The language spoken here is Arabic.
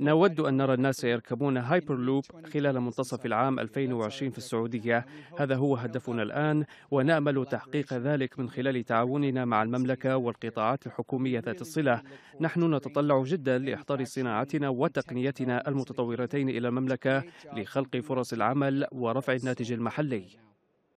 نود أن نرى الناس يركبون هايبر لوب خلال منتصف العام 2020 في السعودية هذا هو هدفنا الآن ونأمل تحقيق ذلك من خلال تعاوننا مع المملكة والقطاعات الحكومية ذات الصلة نحن نتطلع جدا لإحضار صناعتنا وتقنيتنا المتطورتين إلى المملكة لخلق فرص العمل ورفع الناتج المحلي